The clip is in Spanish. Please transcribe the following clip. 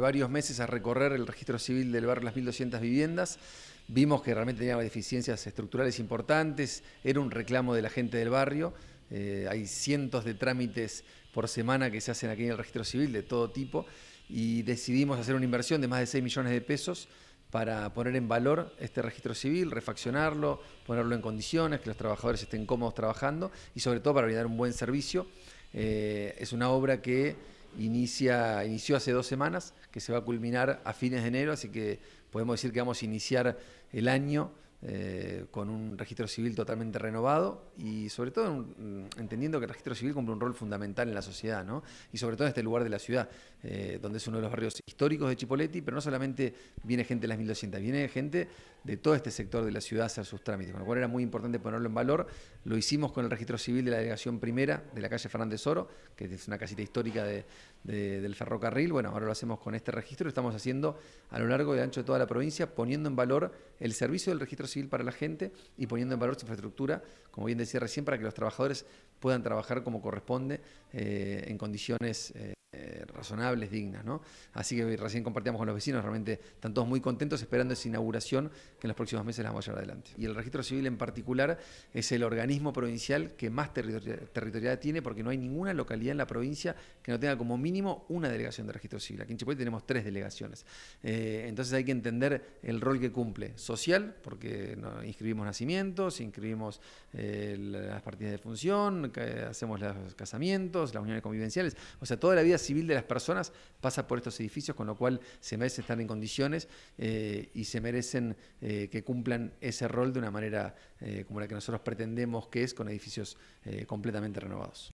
varios meses a recorrer el registro civil del barrio Las 1200 Viviendas. Vimos que realmente tenía deficiencias estructurales importantes, era un reclamo de la gente del barrio. Eh, hay cientos de trámites por semana que se hacen aquí en el registro civil de todo tipo y decidimos hacer una inversión de más de 6 millones de pesos para poner en valor este registro civil, refaccionarlo, ponerlo en condiciones, que los trabajadores estén cómodos trabajando y sobre todo para brindar un buen servicio. Eh, es una obra que inicia, inició hace dos semanas, que se va a culminar a fines de enero, así que podemos decir que vamos a iniciar el año eh, con un registro civil totalmente renovado y sobre todo mm, entendiendo que el registro civil cumple un rol fundamental en la sociedad, ¿no? y sobre todo en este lugar de la ciudad, eh, donde es uno de los barrios históricos de Chipoleti, pero no solamente viene gente de las 1200, viene gente de todo este sector de la ciudad a hacer sus trámites, con lo cual era muy importante ponerlo en valor, lo hicimos con el registro civil de la delegación primera de la calle Fernández Oro, que es una casita histórica del ferrocarril, bueno, ahora lo hacemos con este registro, lo estamos haciendo a lo largo y ancho de toda la provincia, poniendo en valor el servicio del registro civil para la gente y poniendo en valor su infraestructura, como bien decía recién, para que los trabajadores puedan trabajar como corresponde eh, en condiciones eh, razonables, dignas. ¿no? Así que recién compartíamos con los vecinos, realmente están todos muy contentos esperando esa inauguración que en los próximos meses la vamos a llevar adelante. Y el registro civil en particular es el organismo provincial que más territorio territorialidad tiene porque no hay ninguna localidad en la provincia que no tenga como mínimo una delegación de registro civil. Aquí en Chipotle tenemos tres delegaciones. Eh, entonces hay que entender el rol que cumple. Social, porque inscribimos nacimientos, inscribimos eh, las partidas de función, hacemos los casamientos, las uniones convivenciales, o sea, toda la vida civil de las personas pasa por estos edificios, con lo cual se merecen estar en condiciones eh, y se merecen eh, que cumplan ese rol de una manera eh, como la que nosotros pretendemos que es con edificios completamente renovados.